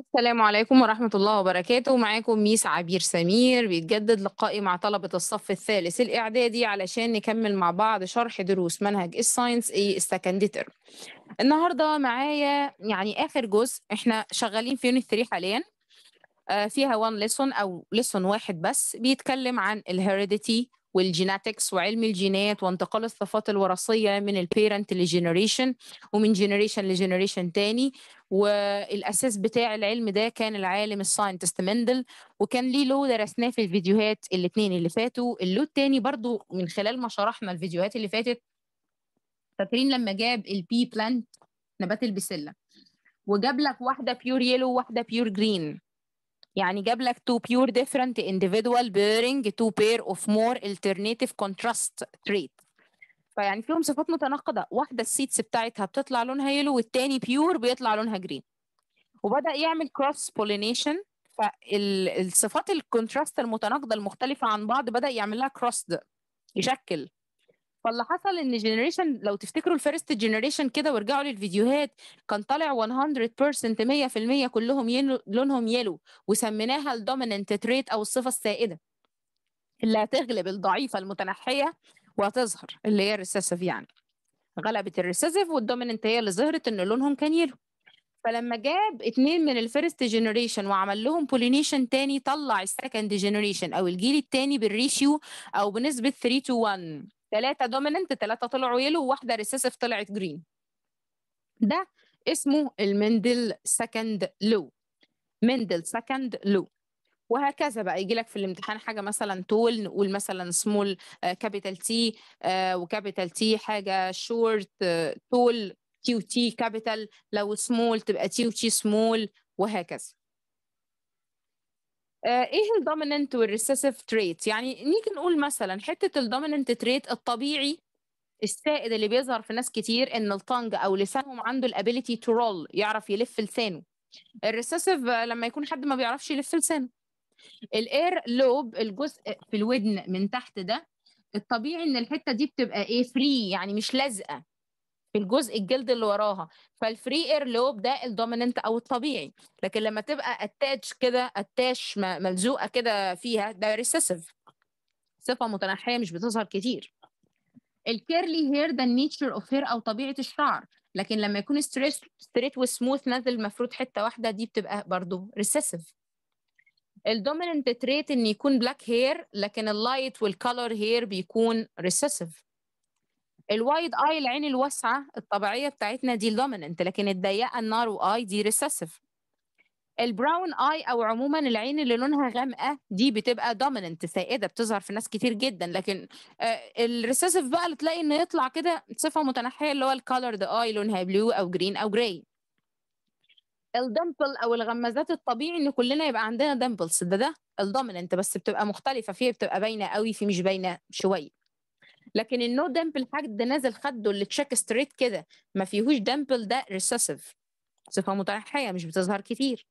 السلام عليكم ورحمة الله وبركاته معاكم ميس عبير سمير بيتجدد لقائي مع طلبة الصف الثالث الإعدادي علشان نكمل مع بعض شرح دروس منهج الساينس اي استكندتر ترم النهاردة معايا يعني آخر جزء إحنا شغالين في يونت 3 حاليا آه، فيها وان ليسون أو ليسون واحد بس بيتكلم عن الهيريديتي والجيناتكس وعلم الجينات وانتقال الصفات الوراثية من البيرنت لجنريشن ومن جنريشن لجنريشن تاني والأساس بتاع العلم ده كان العالم الساينتست مندل وكان ليه لو درسناه في الفيديوهات الاتنين اللي فاتوا اللو التاني برضو من خلال ما شرحنا الفيديوهات اللي فاتت فاكرين لما جاب البي بلانت نبات البسلة وجاب لك واحدة بيور يلو وواحدة بيور جرين يعني جاب لك two pure different individual bearing two pair of more alternative contrast traits فيعني فيهم صفات متناقضة واحدة السيتس بتاعتها بتطلع لونها يلو والتاني بيور بيطلع لونها جرين وبدأ يعمل cross pollination فالصفات الكونتراست المتناقضة المختلفة عن بعض بدأ يعمل لها cross يشكل فاللي حصل ان جنريشن لو تفتكروا الفيرست جنريشن كده وارجعوا للفيديوهات كان طالع 100% 100% كلهم يلو لونهم يلو وسميناها الدوميننت تريت او الصفه السائده اللي هتغلب الضعيفه المتنحيه وهتظهر اللي هي الريسيسيف يعني غلبت الريسيسيف والدوميننت هي اللي ظهرت ان لونهم كان يلو فلما جاب اتنين من الفيرست جنريشن وعمل لهم بولينيشن تاني طلع السكند جنريشن او الجيل التاني بالريشيو او بنسبه 3 تو 1 ثلاثه دوميننت ثلاثه طلعوا يلو وواحده ريسيسيف طلعت جرين ده اسمه المندل سكند لو مندل سكند لو وهكذا بقى يجي لك في الامتحان حاجه مثلا تول نقول مثلا سمول كابيتال تي وكابيتال تي حاجه شورت تول كيو تي كابيتال لو سمول تبقى تي وتي سمول وهكذا آه، ايه الدوميننت والريسيسيف تريت يعني نيجي نقول مثلا حته الدوميننت تريت الطبيعي السائد اللي بيظهر في ناس كتير ان الطنج او لسانهم عنده الابيليتي تو رول يعرف يلف لسانه الريسيسيف لما يكون حد ما بيعرفش يلف لسانه الاير لوب الجزء في الودن من تحت ده الطبيعي ان الحته دي بتبقى ايه فري يعني مش لازقه في الجزء الجلد اللي وراها فالفري اير لوب ده الدوميننت او الطبيعي لكن لما تبقى اتاتش كده اتاش ملزوقه كده فيها ده ريسيسيف صفه متنحيه مش بتظهر كتير الكيرلي هير ده النيتشر اوف هير او طبيعه الشعر لكن لما يكون ستريت ستريت وسموث نازل المفروض حته واحده دي بتبقى برضه ريسيسيف الدوميننت تريت ان يكون بلاك هير لكن اللايت والكالر هير بيكون ريسيسيف الوايد اي العين الواسعه الطبيعيه بتاعتنا دي الدوميننت لكن الضيقه النار اي دي ريسيسيف البراون اي او عموما العين اللي لونها غامقه دي بتبقى دوميننت سائده بتظهر في ناس كتير جدا لكن آه، الريسيسيف بقى اللي تلاقي انه يطلع كده صفه متنحيه اللي هو الكالرد اي لونها بلو او جرين او جراي الدمبل او الغمازات الطبيعي ان كلنا يبقى عندنا دمبلز ده ده الدوميننت بس بتبقى مختلفه فيه بتبقى باينه قوي في مش باينه شويه لكن النو دامبل حد نازل خده اللي تشيك ستريت كده ما فيهوش دامبل ده ريسيسيف صفه متنحيه مش بتظهر كتير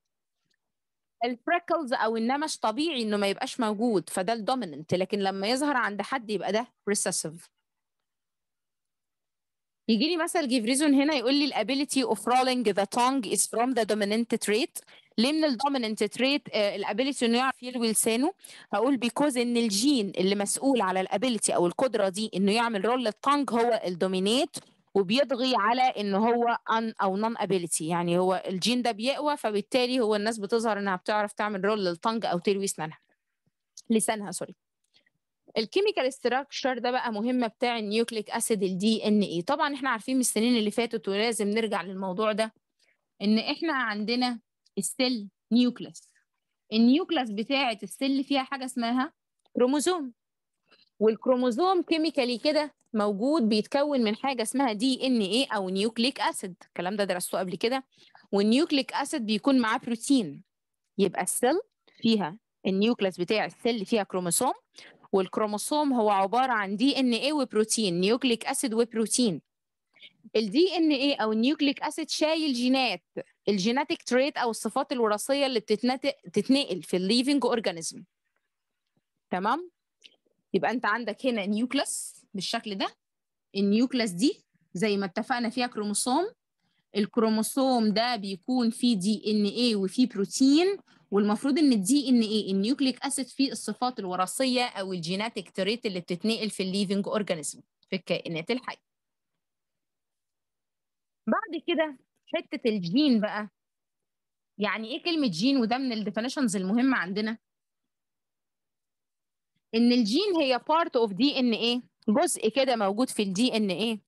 الفريكلز او النمش طبيعي انه ما يبقاش موجود فده الدوميننت لكن لما يظهر عند حد يبقى ده ريسيسيف يجي لي مثل جيفريزون هنا يقول لي الابيليتي اوف رولينج ذا تونج از فروم ذا دوميننت تريت ليه من الدوميننت تريت الابيليتي انه يعرف يلوي لسانه هقول بيكوز ان الجين اللي مسؤول على الابيليتي او القدره دي انه يعمل رول التانج هو الدومينيت وبيضغي على ان هو ان او نون ابيليتي يعني هو الجين ده بيقوى فبالتالي هو الناس بتظهر انها بتعرف تعمل رول للطنج او تلوي اسنانها لسانها سوري الكيميكال استراكشر ده بقى مهمه بتاع النيوكليك اسيد الدي ان اي طبعا احنا عارفين من السنين اللي فاتت ولازم نرجع للموضوع ده ان احنا عندنا السيل نيوكلس النيوكلس بتاعه السيل فيها حاجه اسمها كروموزوم والكروموزوم كيميكالي كده موجود بيتكون من حاجه اسمها دي ان ايه او نيوكليك اسيد الكلام ده درسته قبل كده والنيوكليك اسيد بيكون معاه بروتين يبقى السيل فيها النيوكلس بتاع السيل فيها كروموسوم والكروموسوم هو عباره عن دي ان ايه وبروتين نيوكليك اسيد وبروتين الدي ان ايه او النيوكليك اسيد شايل جينات الجيناتيك تريت او الصفات الوراثيه اللي بتتنقل في الليفنج اورجانيزم تمام يبقى انت عندك هنا نيوكلس بالشكل ده النيوكلس دي زي ما اتفقنا فيها كروموسوم الكروموسوم ده بيكون فيه دي ان ايه وفيه بروتين والمفروض ان الدي ان ايه النيوكليك اسيد فيه الصفات الوراثيه او الجيناتيك تريت اللي بتتنقل في الليفنج اورجانيزم في الكائنات الحيه بعد كده حته الجين بقى يعني ايه كلمه جين وده من الديفينيشنز المهمه عندنا ان الجين هي بارت اوف دي ان ايه جزء كده موجود في الدي ان ايه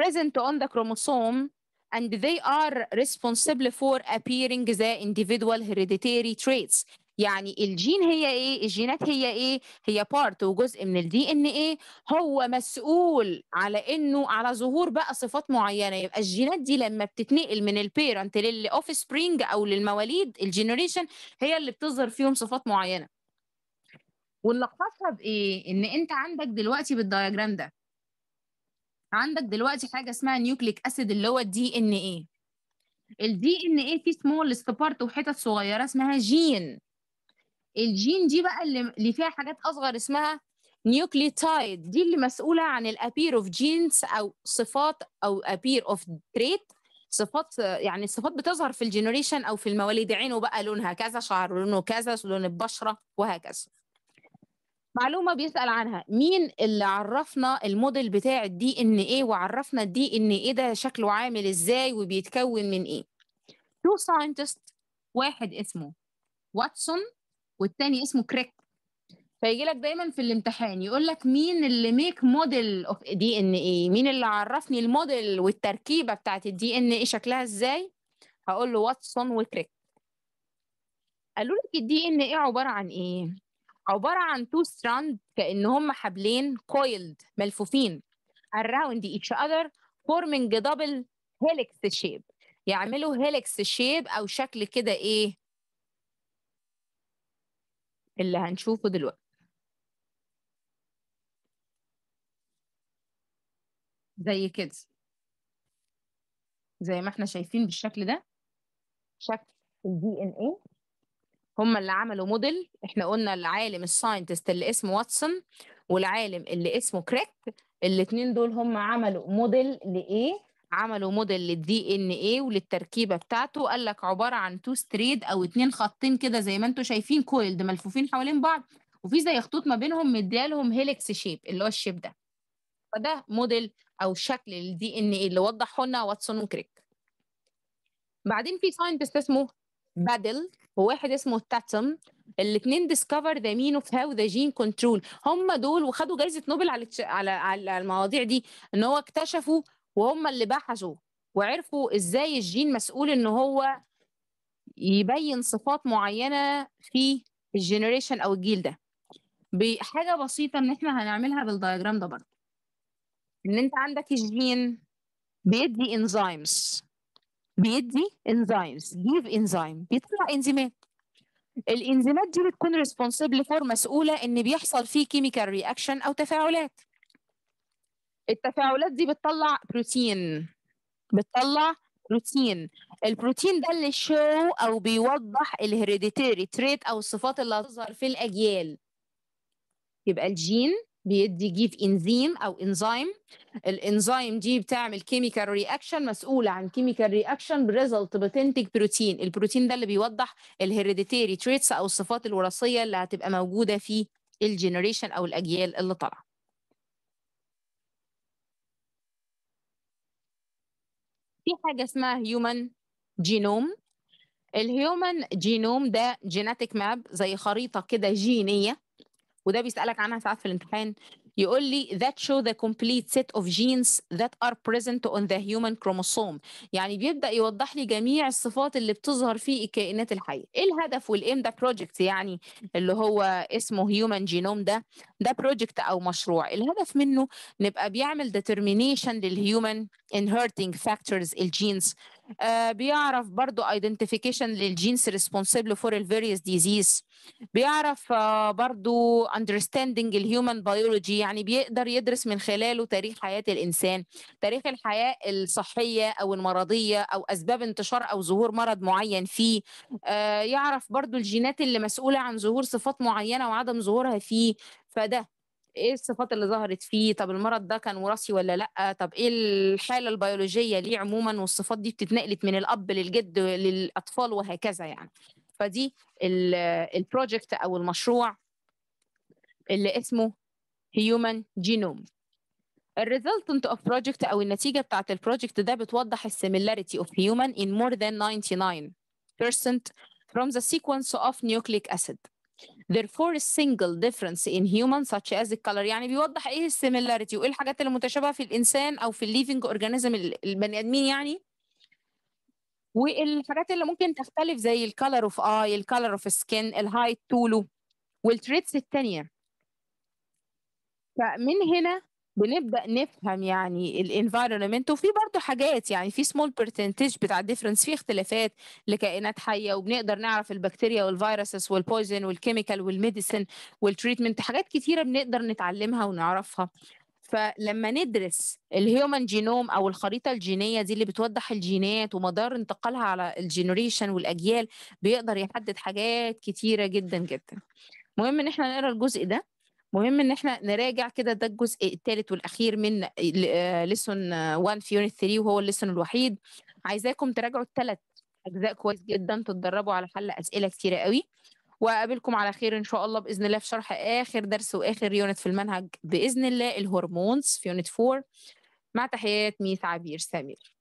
present on the chromosome and they are responsible for appearing the individual hereditary traits يعني الجين هي ايه الجينات هي ايه هي بارت وجزء من الدي ان ايه هو مسؤول على انه على ظهور بقى صفات معينه يبقى الجينات دي لما بتتنقل من البيرنت للاوف سبرينج او للمواليد الجينيريشن هي اللي بتظهر فيهم صفات معينه ونلخصها بايه ان انت عندك دلوقتي بالدياجرام ده عندك دلوقتي حاجه اسمها نيوكليك اسيد اللي هو الدي ان ايه الدي ان ايه فيه سمول بارت وحتت صغيره اسمها جين الجين دي بقى اللي, فيها حاجات اصغر اسمها نيوكليوتايد دي اللي مسؤوله عن الابير اوف جينز او صفات او ابير اوف تريت صفات يعني الصفات بتظهر في الجنريشن او في المواليد عينه بقى لونها كذا شعره لونه كذا لون البشره وهكذا معلومه بيسال عنها مين اللي عرفنا الموديل بتاع الدي ان ايه وعرفنا الدي ان ايه ده شكله عامل ازاي وبيتكون من ايه تو ساينتست واحد اسمه واتسون والتاني اسمه كريك فيجي لك دايما في الامتحان يقول لك مين اللي ميك موديل اوف دي ان اي مين اللي عرفني الموديل والتركيبه بتاعت الدي ان اي شكلها ازاي هقول له واتسون وكريك قالوا لك الدي ان اي عباره عن ايه عباره عن تو ستراند كان هم حبلين كويلد ملفوفين اراوند ايتش اذر فورمينج دبل هيليكس شيب يعملوا هيليكس شيب او شكل كده ايه اللي هنشوفه دلوقتي زي كده زي ما احنا شايفين بالشكل ده شكل الدي ان ايه هم اللي عملوا موديل احنا قلنا العالم الساينتست اللي اسمه واتسون والعالم اللي اسمه كريك الاثنين دول هم عملوا موديل لايه عملوا موديل للدي ان ايه وللتركيبه بتاعته قال لك عباره عن تو ستريد او اتنين خطين كده زي ما انتم شايفين كويلد ملفوفين حوالين بعض وفي زي خطوط ما بينهم مديالهم هيليكس شيب اللي هو الشيب ده فده موديل او شكل للدي ان ايه اللي وضحه لنا واتسون وكريك بعدين في ساينتست اسمه بادل وواحد اسمه تاتم الاثنين ديسكفر ذا مين اوف هاو ذا جين كنترول هم دول وخدوا جائزه نوبل على على على المواضيع دي ان هو اكتشفوا وهم اللي بحثوا وعرفوا ازاي الجين مسؤول ان هو يبين صفات معينه في الجنريشن او الجيل ده بحاجه بسيطه ان احنا هنعملها بالدياجرام ده برضه ان انت عندك الجين بيدي انزيمز بيدي انزيمز جيف انزيم بيطلع انزيمات الانزيمات دي بتكون ريسبونسبل فور مسؤوله ان بيحصل فيه كيميكال رياكشن او تفاعلات التفاعلات دي بتطلع بروتين بتطلع بروتين البروتين ده اللي شو او بيوضح الهيريديتري تريت او الصفات اللي هتظهر في الاجيال يبقى الجين بيدي جيف انزيم او انزيم الانزيم دي بتعمل كيميكال رياكشن مسؤوله عن كيميكال رياكشن بريزلت بتنتج بروتين البروتين ده اللي بيوضح الهيريديتري تريتس او الصفات الوراثيه اللي هتبقى موجوده في الجنريشن او الاجيال اللي طالعه في حاجه اسمها هيومن جينوم الهيومن جينوم ده جيناتيك ماب زي خريطه كده جينيه وده بيسالك عنها ساعات في الامتحان يقول لي that show the complete set of genes that are present on the human chromosome يعني بيبدأ يوضح لي جميع الصفات اللي بتظهر في الكائنات الحية ايه الهدف والايم ده project يعني اللي هو اسمه human genome ده ده project او مشروع الهدف منه نبقى بيعمل determination للhuman inheriting factors الجينز آه، بيعرف برضو identification للجينز responsible for the various disease بيعرف آه، برضو understanding الهيومن بيولوجي يعني بيقدر يدرس من خلاله تاريخ حياة الإنسان تاريخ الحياة الصحية أو المرضية أو أسباب انتشار أو ظهور مرض معين فيه آه، يعرف برضو الجينات اللي مسؤولة عن ظهور صفات معينة وعدم ظهورها فيه فده ايه الصفات اللي ظهرت فيه طب المرض ده كان وراثي ولا لا طب ايه الحاله البيولوجيه ليه عموما والصفات دي بتتنقلت من الاب للجد للاطفال وهكذا يعني فدي البروجكت او المشروع اللي اسمه هيومن جينوم الريزلتنت اوف بروجكت او النتيجه بتاعت البروجكت ده بتوضح السيميلاريتي اوف هيومن ان more than 99% from the sequence of nucleic acid therefore a single difference in human such as the color يعني بيوضح ايه السيميلاريتي وايه الحاجات اللي متشابهه في الانسان او في الليفنج اورجانيزم البني ادمين يعني والحاجات اللي ممكن تختلف زي الكالر اوف اي الكالر اوف سكن الهايت طوله والتريتس الثانيه فمن هنا بنبدا نفهم يعني الانفايرمنت وفي برضه حاجات يعني في سمول برسنتج بتاع الديفرنس في اختلافات لكائنات حيه وبنقدر نعرف البكتيريا والفيروسز والبويزن والكيميكال والميديسن والتريتمنت حاجات كتيره بنقدر نتعلمها ونعرفها فلما ندرس الهيومن جينوم او الخريطه الجينيه دي اللي بتوضح الجينات ومدار انتقالها على الجينيريشن والاجيال بيقدر يحدد حاجات كتيره جدا جدا مهم ان احنا نقرا الجزء ده مهم ان احنا نراجع كده ده الجزء الثالث والاخير من ليسون 1 في يونت 3 وهو الليسون الوحيد عايزاكم تراجعوا الثلاث اجزاء كويس جدا تتدربوا على حل اسئله كتيره قوي واقابلكم على خير ان شاء الله باذن الله في شرح اخر درس واخر يونت في المنهج باذن الله الهرمونز في يونت 4 مع تحيات ميس عبير سمير